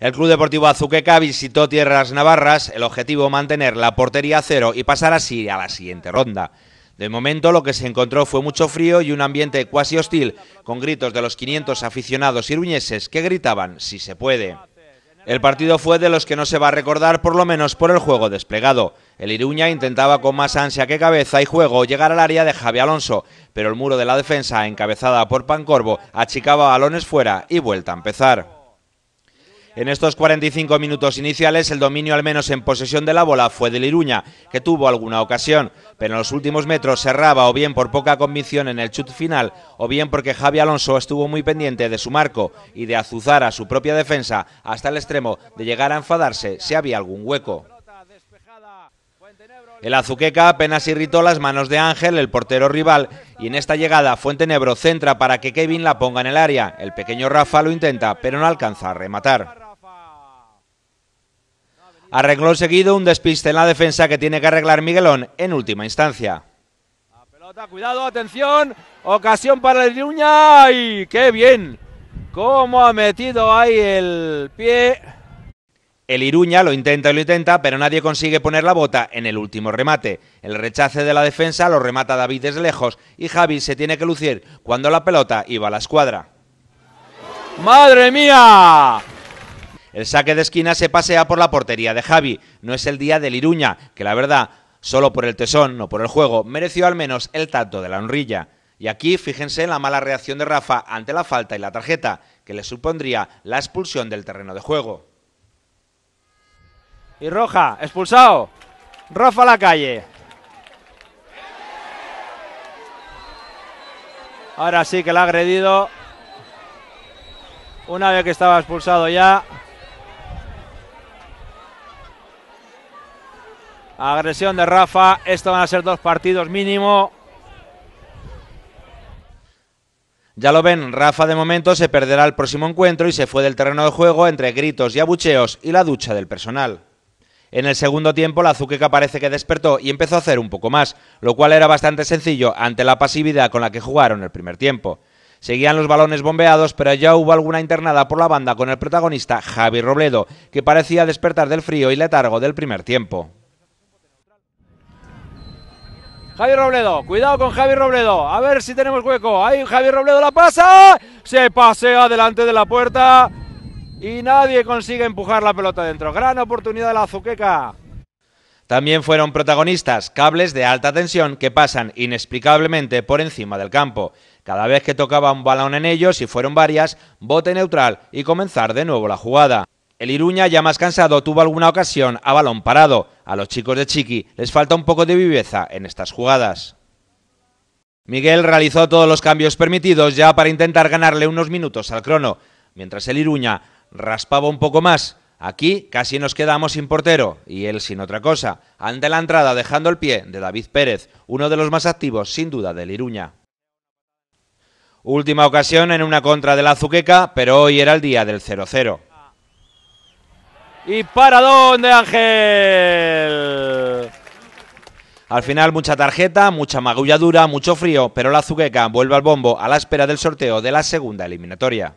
El Club Deportivo Azuqueca visitó Tierras Navarras, el objetivo mantener la portería a cero y pasar así a la siguiente ronda. De momento lo que se encontró fue mucho frío y un ambiente cuasi hostil, con gritos de los 500 aficionados iruñeses que gritaban si se puede. El partido fue de los que no se va a recordar por lo menos por el juego desplegado. El Iruña intentaba con más ansia que cabeza y juego llegar al área de Javi Alonso, pero el muro de la defensa, encabezada por Pancorbo, achicaba balones fuera y vuelta a empezar. En estos 45 minutos iniciales, el dominio al menos en posesión de la bola fue de Liruña, que tuvo alguna ocasión, pero en los últimos metros cerraba o bien por poca convicción en el chut final o bien porque Javi Alonso estuvo muy pendiente de su marco y de azuzar a su propia defensa hasta el extremo de llegar a enfadarse si había algún hueco. El Azuqueca apenas irritó las manos de Ángel, el portero rival, y en esta llegada Fuentenebro centra para que Kevin la ponga en el área. El pequeño Rafa lo intenta, pero no alcanza a rematar. Arregló seguido, un despiste en la defensa que tiene que arreglar Miguelón en última instancia. La pelota, cuidado, atención. Ocasión para el Iruña. y qué bien! ¿Cómo ha metido ahí el pie? El Iruña lo intenta y lo intenta, pero nadie consigue poner la bota en el último remate. El rechace de la defensa lo remata David desde lejos y Javi se tiene que lucir cuando la pelota iba a la escuadra. ¡Madre mía! El saque de esquina se pasea por la portería de Javi. No es el día de Iruña, que la verdad, solo por el tesón, no por el juego, mereció al menos el tanto de la honrilla. Y aquí fíjense en la mala reacción de Rafa ante la falta y la tarjeta, que le supondría la expulsión del terreno de juego. Y Roja, expulsado. Rafa a la calle. Ahora sí que la ha agredido. Una vez que estaba expulsado ya, Agresión de Rafa. Esto van a ser dos partidos mínimo. Ya lo ven, Rafa de momento se perderá el próximo encuentro y se fue del terreno de juego entre gritos y abucheos y la ducha del personal. En el segundo tiempo, la Zuqueca parece que despertó y empezó a hacer un poco más, lo cual era bastante sencillo ante la pasividad con la que jugaron el primer tiempo. Seguían los balones bombeados, pero ya hubo alguna internada por la banda con el protagonista Javi Robledo, que parecía despertar del frío y letargo del primer tiempo. ...Javier Robledo, cuidado con Javier Robledo. A ver si tenemos hueco. Ahí Javier Robledo la pasa. Se pasea delante de la puerta. Y nadie consigue empujar la pelota dentro. Gran oportunidad de la Azuqueca. También fueron protagonistas cables de alta tensión que pasan inexplicablemente por encima del campo. Cada vez que tocaba un balón en ellos, y fueron varias, bote neutral y comenzar de nuevo la jugada. El Iruña, ya más cansado, tuvo alguna ocasión a balón parado. A los chicos de Chiqui les falta un poco de viveza en estas jugadas. Miguel realizó todos los cambios permitidos ya para intentar ganarle unos minutos al crono, mientras el Iruña raspaba un poco más. Aquí casi nos quedamos sin portero y él sin otra cosa, ante la entrada dejando el pie de David Pérez, uno de los más activos sin duda del Iruña. Última ocasión en una contra de la Azuqueca, pero hoy era el día del 0-0. ¿Y para dónde, Ángel? Al final, mucha tarjeta, mucha magulladura, mucho frío, pero la Zuqueca vuelve al bombo a la espera del sorteo de la segunda eliminatoria.